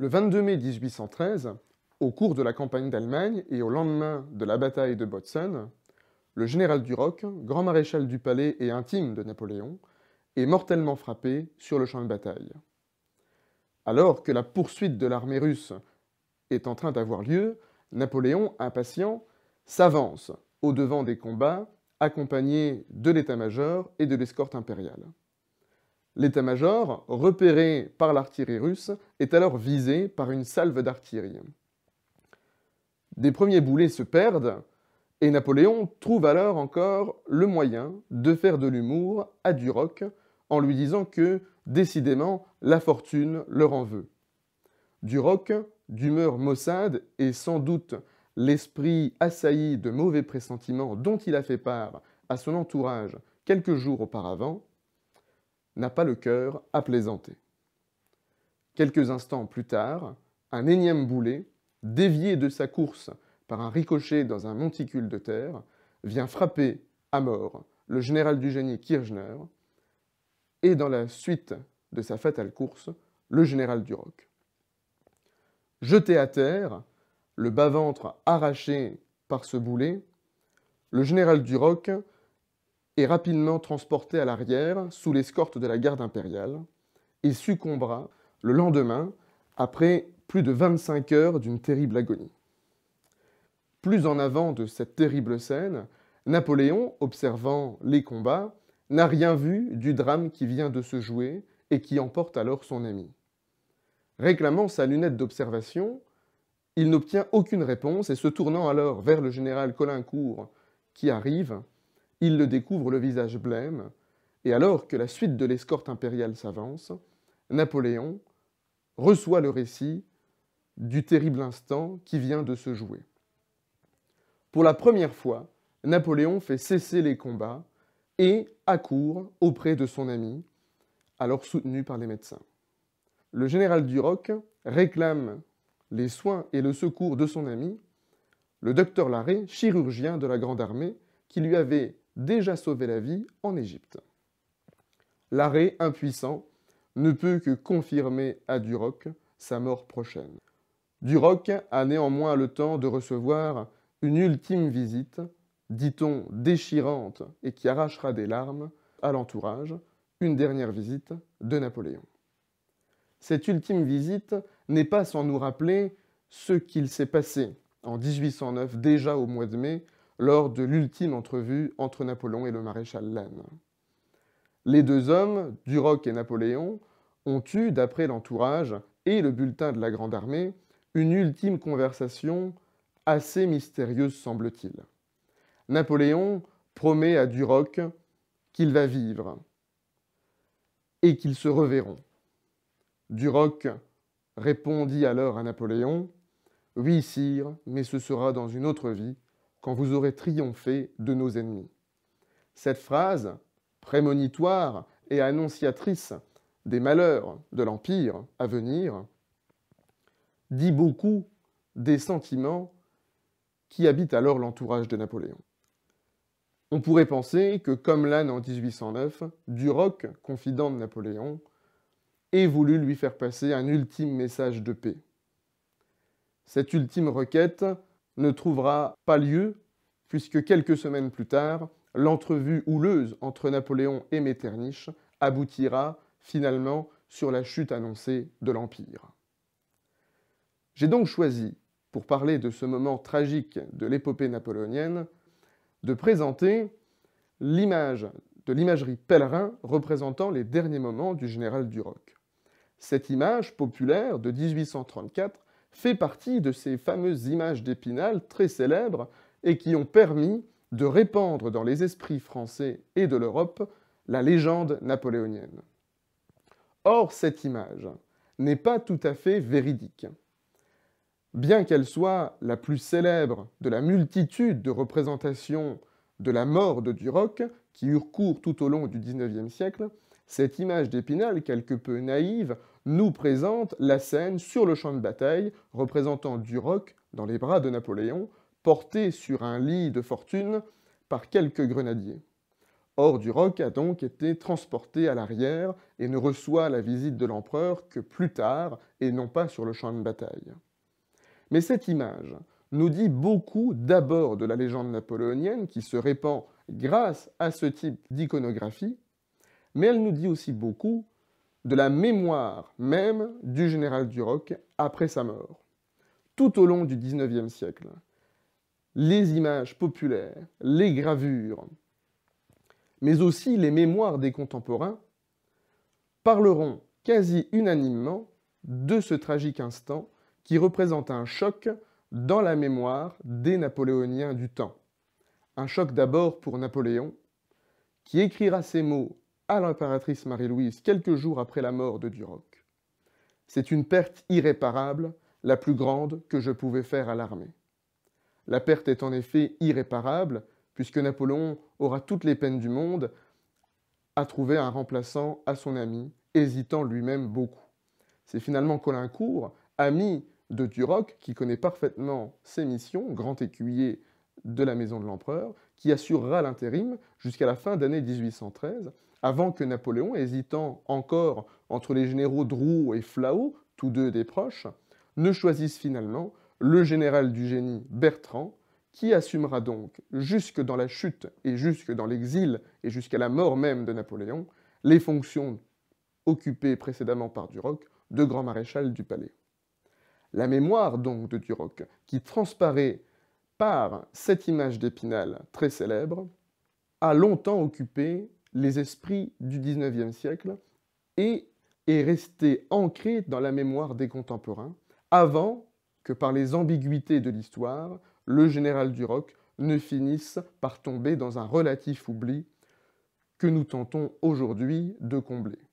Le 22 mai 1813, au cours de la campagne d'Allemagne et au lendemain de la bataille de Botzen, le général Duroc, grand maréchal du palais et intime de Napoléon, est mortellement frappé sur le champ de bataille. Alors que la poursuite de l'armée russe est en train d'avoir lieu, Napoléon, impatient, s'avance au devant des combats, accompagné de l'état-major et de l'escorte impériale. L'état-major, repéré par l'artillerie russe, est alors visé par une salve d'artillerie. Des premiers boulets se perdent, et Napoléon trouve alors encore le moyen de faire de l'humour à Duroc en lui disant que, décidément, la fortune leur en veut. Duroc, d'humeur maussade et sans doute l'esprit assailli de mauvais pressentiments dont il a fait part à son entourage quelques jours auparavant, n'a pas le cœur à plaisanter. Quelques instants plus tard, un énième boulet, dévié de sa course par un ricochet dans un monticule de terre, vient frapper à mort le général du génie Kirchner, et dans la suite de sa fatale course, le général Duroc. Jeté à terre, le bas-ventre arraché par ce boulet, le général Duroc et rapidement transporté à l'arrière sous l'escorte de la garde impériale et succombera le lendemain après plus de 25 heures d'une terrible agonie. Plus en avant de cette terrible scène, Napoléon, observant les combats, n'a rien vu du drame qui vient de se jouer et qui emporte alors son ami. Réclamant sa lunette d'observation, il n'obtient aucune réponse et se tournant alors vers le général Colincourt qui arrive, il le découvre le visage blême, et alors que la suite de l'escorte impériale s'avance, Napoléon reçoit le récit du terrible instant qui vient de se jouer. Pour la première fois, Napoléon fait cesser les combats et accourt auprès de son ami, alors soutenu par les médecins. Le général Duroc réclame les soins et le secours de son ami, le docteur Larré, chirurgien de la Grande Armée, qui lui avait déjà sauvé la vie en Égypte. L'arrêt impuissant ne peut que confirmer à Duroc sa mort prochaine. Duroc a néanmoins le temps de recevoir une ultime visite, dit-on déchirante et qui arrachera des larmes, à l'entourage, une dernière visite de Napoléon. Cette ultime visite n'est pas sans nous rappeler ce qu'il s'est passé en 1809, déjà au mois de mai, lors de l'ultime entrevue entre Napoléon et le maréchal Lannes. Les deux hommes, Duroc et Napoléon, ont eu, d'après l'entourage et le bulletin de la Grande Armée, une ultime conversation assez mystérieuse semble-t-il. Napoléon promet à Duroc qu'il va vivre et qu'ils se reverront. Duroc répondit alors à Napoléon Oui, sire, mais ce sera dans une autre vie, quand vous aurez triomphé de nos ennemis. Cette phrase, prémonitoire et annonciatrice des malheurs de l'Empire à venir, dit beaucoup des sentiments qui habitent alors l'entourage de Napoléon. On pourrait penser que, comme l'âne en 1809, Duroc, confident de Napoléon, ait voulu lui faire passer un ultime message de paix. Cette ultime requête ne trouvera pas lieu, puisque quelques semaines plus tard, l'entrevue houleuse entre Napoléon et Metternich aboutira finalement sur la chute annoncée de l'Empire. J'ai donc choisi, pour parler de ce moment tragique de l'épopée napoléonienne, de présenter l'image de l'imagerie pèlerin représentant les derniers moments du général Duroc. Cette image populaire de 1834 fait partie de ces fameuses images d'Épinal très célèbres et qui ont permis de répandre dans les esprits français et de l'Europe la légende napoléonienne. Or, cette image n'est pas tout à fait véridique. Bien qu'elle soit la plus célèbre de la multitude de représentations de la mort de Duroc qui eurent cours tout au long du XIXe siècle, cette image d'Épinal, quelque peu naïve, nous présente la scène sur le champ de bataille représentant Duroc dans les bras de Napoléon, porté sur un lit de fortune par quelques grenadiers. Or, Duroc a donc été transporté à l'arrière et ne reçoit la visite de l'empereur que plus tard et non pas sur le champ de bataille. Mais cette image nous dit beaucoup d'abord de la légende napoléonienne qui se répand grâce à ce type d'iconographie, mais elle nous dit aussi beaucoup de la mémoire même du général Duroc après sa mort. Tout au long du XIXe siècle, les images populaires, les gravures, mais aussi les mémoires des contemporains parleront quasi unanimement de ce tragique instant qui représente un choc dans la mémoire des Napoléoniens du temps. Un choc d'abord pour Napoléon, qui écrira ces mots à l'impératrice Marie-Louise quelques jours après la mort de Duroc. C'est une perte irréparable, la plus grande que je pouvais faire à l'armée. La perte est en effet irréparable, puisque Napoléon aura toutes les peines du monde à trouver un remplaçant à son ami, hésitant lui-même beaucoup. C'est finalement Colincourt, ami de Duroc, qui connaît parfaitement ses missions, grand écuyer de la maison de l'empereur, qui assurera l'intérim jusqu'à la fin d'année 1813, avant que Napoléon, hésitant encore entre les généraux Drouot et Flao, tous deux des proches, ne choisisse finalement le général du génie Bertrand, qui assumera donc, jusque dans la chute et jusque dans l'exil et jusqu'à la mort même de Napoléon, les fonctions occupées précédemment par Duroc de grand maréchal du palais. La mémoire donc de Duroc, qui transparaît par cette image d'Épinal très célèbre, a longtemps occupé les esprits du XIXe siècle et est resté ancré dans la mémoire des contemporains avant que par les ambiguïtés de l'histoire, le général Duroc ne finisse par tomber dans un relatif oubli que nous tentons aujourd'hui de combler.